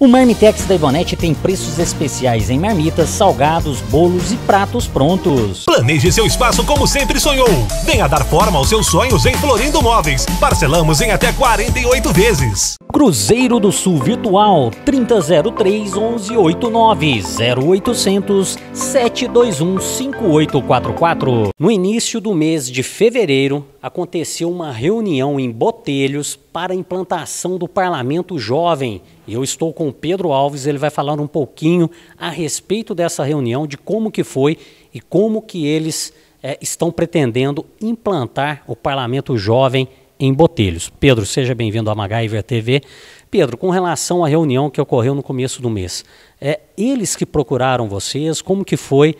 O Marmitex da Ivonete tem preços especiais em marmitas, salgados, bolos e pratos prontos. Planeje seu espaço como sempre sonhou. Venha dar forma aos seus sonhos em Florindo Móveis. Parcelamos em até 48 vezes. Cruzeiro do Sul Virtual 3003 1189 0800 721 5844. No início do mês de fevereiro, aconteceu uma reunião em Botelhos para a implantação do Parlamento Jovem. E eu estou com o Pedro Alves, ele vai falar um pouquinho a respeito dessa reunião, de como que foi e como que eles é, estão pretendendo implantar o Parlamento Jovem em Botelhos. Pedro, seja bem-vindo à MacGyver TV. Pedro, com relação à reunião que ocorreu no começo do mês, é, eles que procuraram vocês, como que foi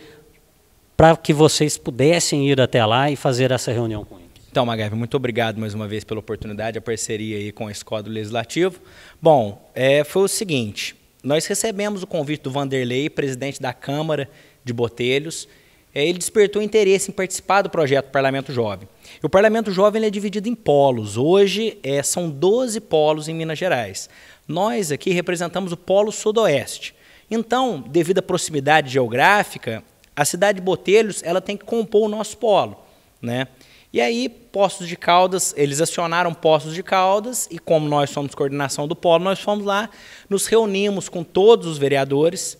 para que vocês pudessem ir até lá e fazer essa reunião com então, Magaiva, muito obrigado mais uma vez pela oportunidade, a parceria aí com a Escola do Legislativo. Bom, é, foi o seguinte, nós recebemos o convite do Vanderlei, presidente da Câmara de Botelhos, é, ele despertou interesse em participar do projeto Parlamento Jovem. E o Parlamento Jovem é dividido em polos. Hoje é, são 12 polos em Minas Gerais. Nós aqui representamos o Polo Sudoeste. Então, devido à proximidade geográfica, a cidade de Botelhos ela tem que compor o nosso polo. Né? E aí, Poços de Caldas, eles acionaram Poços de Caldas e como nós somos coordenação do polo, nós fomos lá, nos reunimos com todos os vereadores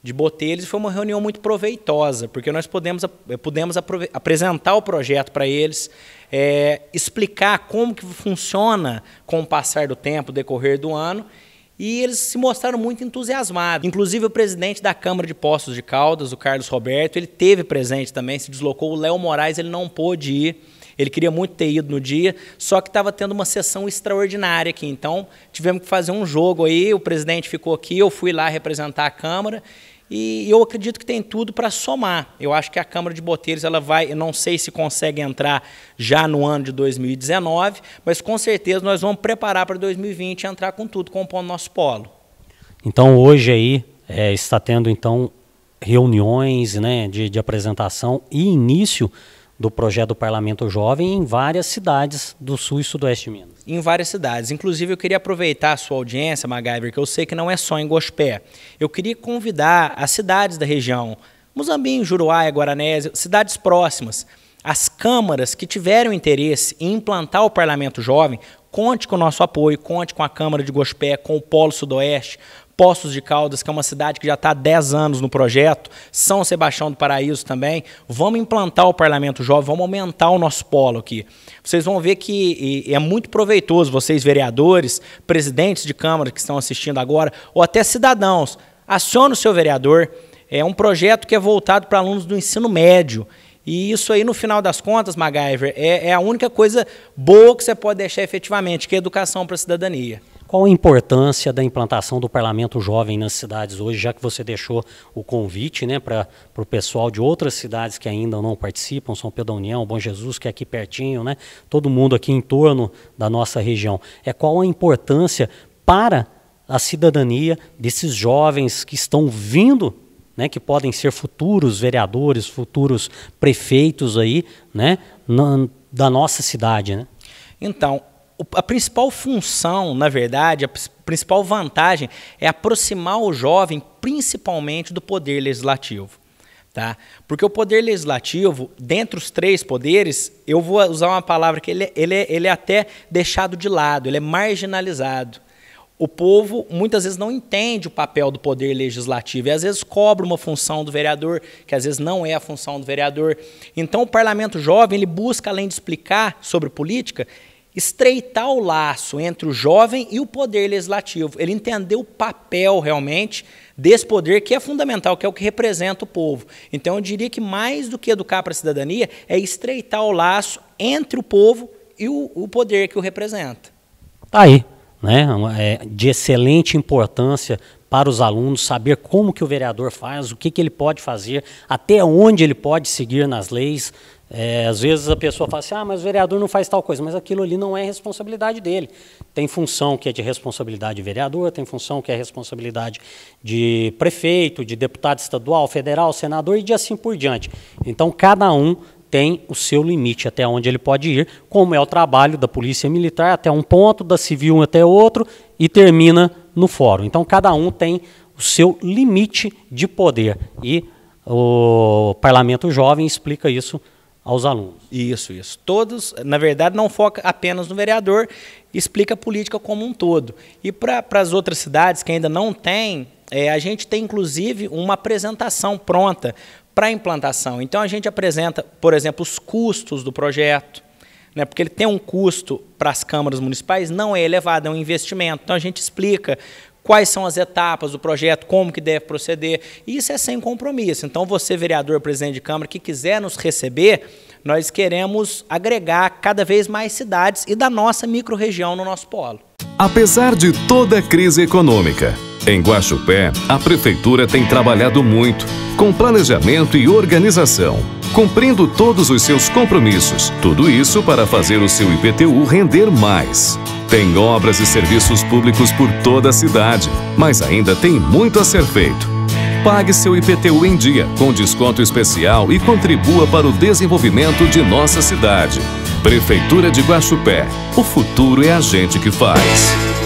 de Botelhos e foi uma reunião muito proveitosa, porque nós podemos, pudemos apresentar o projeto para eles, é, explicar como que funciona com o passar do tempo, decorrer do ano, e eles se mostraram muito entusiasmados. Inclusive o presidente da Câmara de Postos de Caldas, o Carlos Roberto, ele teve presente também, se deslocou. O Léo Moraes ele não pôde ir. Ele queria muito ter ido no dia, só que estava tendo uma sessão extraordinária aqui. Então, tivemos que fazer um jogo aí. O presidente ficou aqui, eu fui lá representar a Câmara e eu acredito que tem tudo para somar. Eu acho que a Câmara de Boteiros ela vai, eu não sei se consegue entrar já no ano de 2019, mas com certeza nós vamos preparar para 2020 e entrar com tudo, compondo nosso polo. Então hoje aí é, está tendo então reuniões né, de, de apresentação e início do projeto do Parlamento Jovem em várias cidades do sul e sudoeste de Minas. Em várias cidades. Inclusive, eu queria aproveitar a sua audiência, MacGyver, que eu sei que não é só em Gospé. Eu queria convidar as cidades da região, Muzambinho, Juruáia, Guaranésia, cidades próximas, as câmaras que tiveram interesse em implantar o Parlamento Jovem, conte com o nosso apoio, conte com a Câmara de Gospé, com o Polo Sudoeste, Poços de Caldas, que é uma cidade que já está há 10 anos no projeto, São Sebastião do Paraíso também. Vamos implantar o Parlamento Jovem, vamos aumentar o nosso polo aqui. Vocês vão ver que é muito proveitoso, vocês vereadores, presidentes de Câmara que estão assistindo agora, ou até cidadãos. Aciona o seu vereador. É um projeto que é voltado para alunos do ensino médio. E isso aí, no final das contas, MacGyver, é, é a única coisa boa que você pode deixar efetivamente, que é educação para a cidadania. Qual a importância da implantação do parlamento jovem nas cidades hoje, já que você deixou o convite né, para o pessoal de outras cidades que ainda não participam, São Pedro da União, Bom Jesus, que é aqui pertinho, né, todo mundo aqui em torno da nossa região. É qual a importância para a cidadania desses jovens que estão vindo né, que podem ser futuros vereadores, futuros prefeitos aí, né, na, da nossa cidade, né? Então, a principal função, na verdade, a principal vantagem é aproximar o jovem, principalmente, do poder legislativo. Tá? Porque o poder legislativo, dentre os três poderes, eu vou usar uma palavra que ele, ele, é, ele é até deixado de lado, ele é marginalizado. O povo muitas vezes não entende o papel do poder legislativo e às vezes cobra uma função do vereador, que às vezes não é a função do vereador. Então o parlamento jovem, ele busca além de explicar sobre política, estreitar o laço entre o jovem e o poder legislativo. Ele entendeu o papel realmente desse poder que é fundamental, que é o que representa o povo. Então eu diria que mais do que educar para a cidadania é estreitar o laço entre o povo e o, o poder que o representa. Tá aí, né? É de excelente importância para os alunos saber como que o vereador faz, o que, que ele pode fazer, até onde ele pode seguir nas leis, é, às vezes a pessoa fala assim, ah, mas o vereador não faz tal coisa, mas aquilo ali não é responsabilidade dele. Tem função que é de responsabilidade de vereador, tem função que é responsabilidade de prefeito, de deputado estadual, federal, senador e de assim por diante. Então cada um tem o seu limite até onde ele pode ir, como é o trabalho da polícia militar até um ponto, da civil até outro e termina no fórum. Então cada um tem o seu limite de poder e o parlamento jovem explica isso aos alunos. Isso, isso. Todos, na verdade, não foca apenas no vereador, explica a política como um todo. E para as outras cidades que ainda não têm, é, a gente tem inclusive uma apresentação pronta para implantação. Então a gente apresenta, por exemplo, os custos do projeto, né, porque ele tem um custo para as câmaras municipais, não é elevado, é um investimento. Então a gente explica quais são as etapas do projeto, como que deve proceder. Isso é sem compromisso. Então, você, vereador, presidente de Câmara, que quiser nos receber, nós queremos agregar cada vez mais cidades e da nossa microrregião no nosso polo. Apesar de toda a crise econômica, em Guaxupé, a prefeitura tem trabalhado muito, com planejamento e organização, cumprindo todos os seus compromissos. Tudo isso para fazer o seu IPTU render mais. Tem obras e serviços públicos por toda a cidade, mas ainda tem muito a ser feito. Pague seu IPTU em dia, com desconto especial e contribua para o desenvolvimento de nossa cidade. Prefeitura de Guaxupé. O futuro é a gente que faz.